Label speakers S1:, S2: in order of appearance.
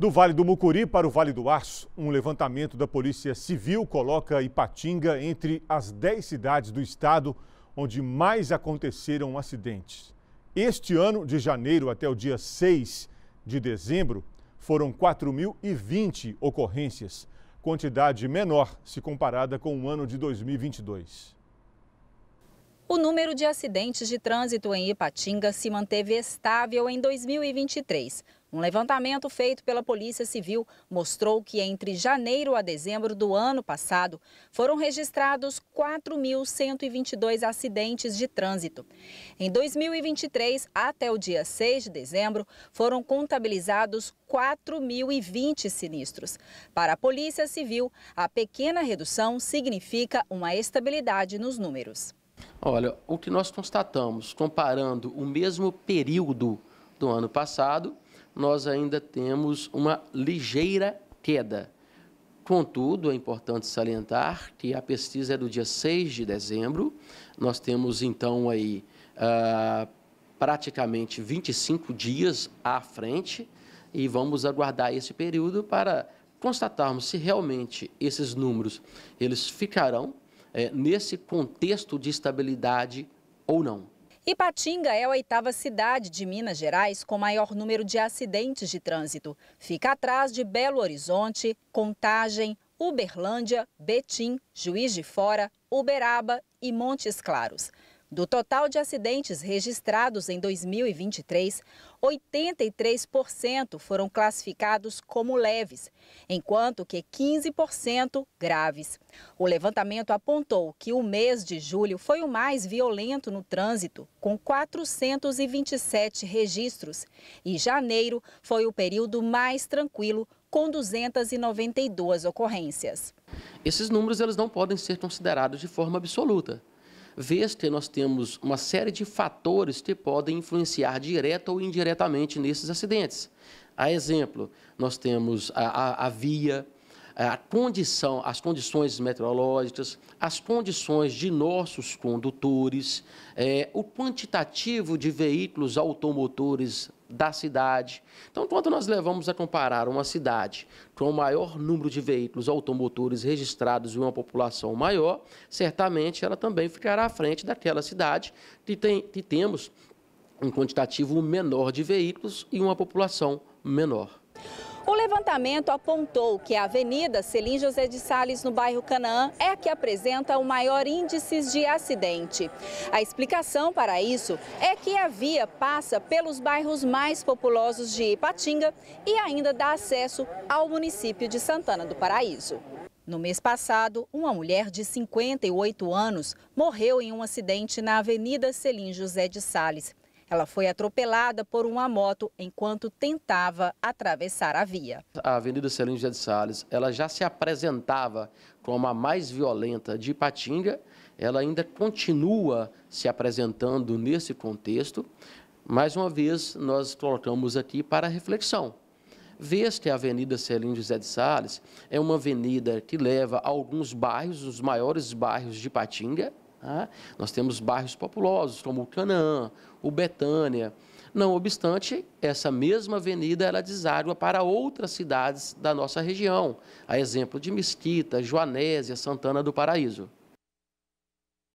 S1: Do Vale do Mucuri para o Vale do Aço, um levantamento da Polícia Civil coloca Ipatinga entre as 10 cidades do estado onde mais aconteceram acidentes. Este ano, de janeiro até o dia 6 de dezembro, foram 4.020 ocorrências, quantidade menor se comparada com o ano de 2022.
S2: O número de acidentes de trânsito em Ipatinga se manteve estável em 2023, um levantamento feito pela Polícia Civil mostrou que entre janeiro a dezembro do ano passado foram registrados 4.122 acidentes de trânsito. Em 2023, até o dia 6 de dezembro, foram contabilizados 4.020 sinistros. Para a Polícia Civil, a pequena redução significa uma estabilidade nos números.
S1: Olha, o que nós constatamos comparando o mesmo período do ano passado nós ainda temos uma ligeira queda. Contudo, é importante salientar que a pesquisa é do dia 6 de dezembro. Nós temos, então, aí ah, praticamente 25 dias à frente e vamos aguardar esse período para constatarmos se realmente esses números eles ficarão é, nesse contexto de estabilidade ou não.
S2: Ipatinga é a oitava cidade de Minas Gerais com maior número de acidentes de trânsito. Fica atrás de Belo Horizonte, Contagem, Uberlândia, Betim, Juiz de Fora, Uberaba e Montes Claros. Do total de acidentes registrados em 2023, 83% foram classificados como leves, enquanto que 15% graves. O levantamento apontou que o mês de julho foi o mais violento no trânsito, com 427 registros, e janeiro foi o período mais tranquilo, com 292 ocorrências.
S1: Esses números eles não podem ser considerados de forma absoluta que nós temos uma série de fatores que podem influenciar direta ou indiretamente nesses acidentes. A exemplo, nós temos a, a, a via, a condição, as condições meteorológicas, as condições de nossos condutores, é, o quantitativo de veículos automotores da cidade. Então, quando nós levamos a comparar uma cidade com o maior número de veículos automotores registrados e uma população maior, certamente ela também ficará à frente daquela cidade que, tem, que temos um quantitativo menor de veículos e uma população menor.
S2: O levantamento apontou que a Avenida Selim José de Sales, no bairro Canaã, é a que apresenta o maior índice de acidente. A explicação para isso é que a via passa pelos bairros mais populosos de Ipatinga e ainda dá acesso ao município de Santana do Paraíso. No mês passado, uma mulher de 58 anos morreu em um acidente na Avenida Selim José de Sales. Ela foi atropelada por uma moto enquanto tentava atravessar a via.
S1: A Avenida Celim José de Salles, ela já se apresentava como a mais violenta de Ipatinga, ela ainda continua se apresentando nesse contexto. Mais uma vez, nós colocamos aqui para reflexão vez que a Avenida Celim José de Sales é uma avenida que leva a alguns bairros, os maiores bairros de Patinga, né? Nós temos bairros populosos, como o Canaã, o Betânia. Não obstante, essa mesma avenida ela deságua para outras cidades da nossa região, a exemplo de Mesquita, Joanésia, Santana do Paraíso.